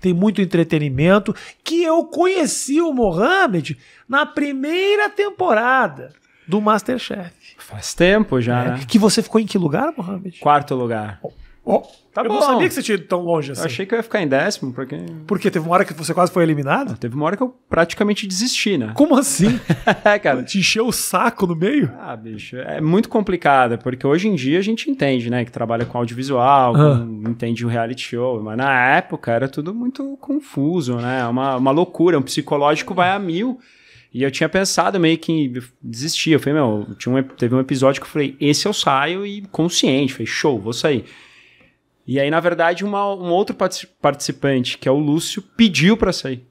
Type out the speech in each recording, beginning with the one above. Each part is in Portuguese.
tem muito entretenimento, que eu conheci o Mohamed na primeira temporada do Masterchef. Faz tempo já, é. né? Que você ficou em que lugar, Mohamed? Quarto lugar. Oh, tá eu bom. não sabia que você tinha ido tão longe assim. Eu achei que eu ia ficar em décimo, porque. Porque teve uma hora que você quase foi eliminado? Ah, teve uma hora que eu praticamente desisti, né? Como assim? é, cara. Te encheu o saco no meio? Ah, bicho, é muito complicado, porque hoje em dia a gente entende, né? Que trabalha com audiovisual, ah. entende o um reality show, mas na época era tudo muito confuso, né? É uma, uma loucura, um psicológico vai a mil. E eu tinha pensado meio que em desistir. Eu falei, meu, tinha um, teve um episódio que eu falei, esse eu saio e consciente. falei, show, vou sair. E aí, na verdade, uma, um outro participante, que é o Lúcio, pediu para sair.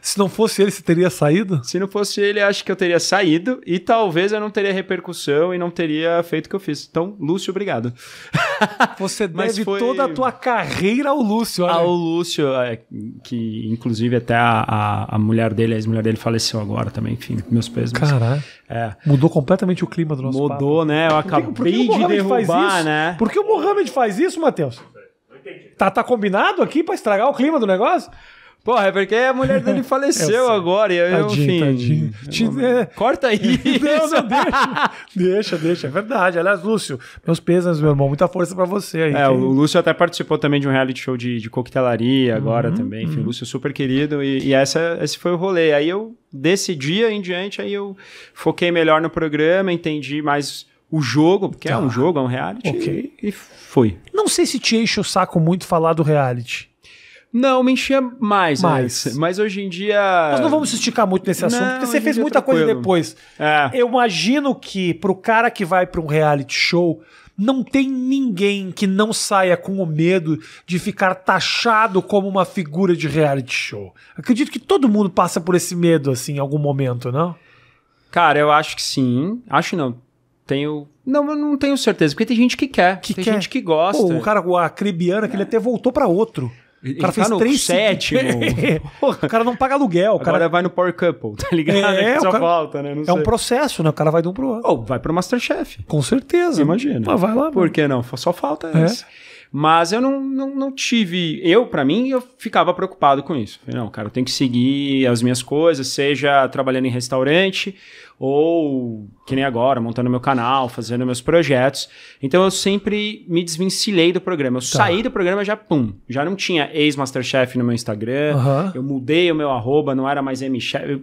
Se não fosse ele, você teria saído? Se não fosse ele, acho que eu teria saído e talvez eu não teria repercussão e não teria feito o que eu fiz. Então, Lúcio, obrigado. Você deve foi... toda a tua carreira ao Lúcio. Olha. Ao Lúcio, é, que inclusive até a, a, a mulher dele, a ex-mulher dele faleceu agora também, enfim, meus pesos. Caralho. É. Mudou completamente o clima do nosso Mudou, papo. né? Eu acabei por que, por que de derrubar, né? Por que o Mohamed faz isso, Matheus? Tá, tá combinado aqui para estragar o clima do negócio? Porra, é porque a mulher dele faleceu agora. E eu, tadinho, enfim. Tadinho. É... Corta aí. Não, não, deixa. deixa, deixa. É verdade. Aliás, Lúcio, meus pesos, meu irmão. Muita força para você aí. É, que... o Lúcio até participou também de um reality show de, de coquetelaria agora uhum, também. Enfim, uhum. Lúcio é super querido. E, e essa, esse foi o rolê. Aí eu, desse dia em diante, aí eu foquei melhor no programa, entendi mais o jogo, porque tá. é um tá. jogo, é um reality. Ok. E, e foi. Não sei se te enche o saco muito falar do reality. Não, me enchia mais. Né? Mais. Né? Mas hoje em dia. Nós não vamos se esticar muito nesse assunto, não, porque você fez muita coisa depois. É. Eu imagino que pro cara que vai para um reality show, não tem ninguém que não saia com o medo de ficar taxado como uma figura de reality show. Acredito que todo mundo passa por esse medo, assim, em algum momento, não? Cara, eu acho que sim. Acho não. Tenho. Não, eu não tenho certeza, porque tem gente que quer. Que tem quer. gente que gosta. Pô, o cara, a Cribiana, que ele é. até voltou para outro o cara fez três sétimo. o cara não paga aluguel. O cara Agora vai no Power Couple, tá ligado? É, só cara... falta, né? Não é um processo, né? O cara vai de um pro outro. Ou vai pro Masterchef. Com certeza. Imagina. Mas vai lá. Por mano. que não? Só falta é. essa. Mas eu não, não, não tive. Eu, para mim, eu ficava preocupado com isso. Falei, não, cara, eu tenho que seguir as minhas coisas, seja trabalhando em restaurante ou que nem agora, montando meu canal, fazendo meus projetos. Então eu sempre me desvencilhei do programa. Eu tá. saí do programa já, pum, já não tinha ex-Masterchef no meu Instagram, uhum. eu mudei o meu arroba, não era mais M-Chef,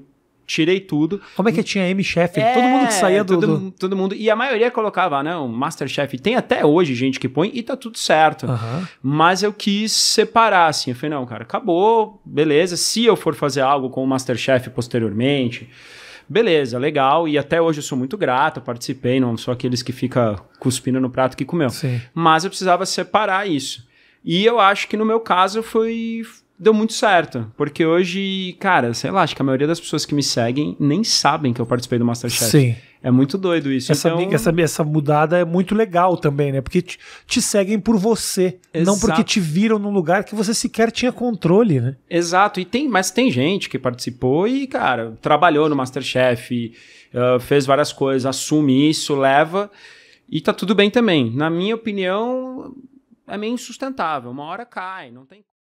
tirei tudo. Como é que tinha M-Chef? É, todo mundo que saía do todo, do todo, mundo. E a maioria colocava, né? Um Masterchef. Tem até hoje gente que põe e tá tudo certo. Uhum. Mas eu quis separar, assim. Eu falei, não, cara, acabou, beleza. Se eu for fazer algo com o Masterchef posteriormente. Beleza, legal. E até hoje eu sou muito grato, participei, não sou aqueles que fica cuspindo no prato que comeu. Sim. Mas eu precisava separar isso. E eu acho que no meu caso foi deu muito certo. Porque hoje, cara, sei lá, acho que a maioria das pessoas que me seguem nem sabem que eu participei do Masterchef. Sim. É muito doido isso. Essa, então... essa, essa mudada é muito legal também, né? Porque te, te seguem por você, Exato. não porque te viram num lugar que você sequer tinha controle, né? Exato. E tem, mas tem gente que participou e, cara, trabalhou no Masterchef, uh, fez várias coisas, assume isso, leva. E tá tudo bem também. Na minha opinião, é meio insustentável. Uma hora cai, não tem.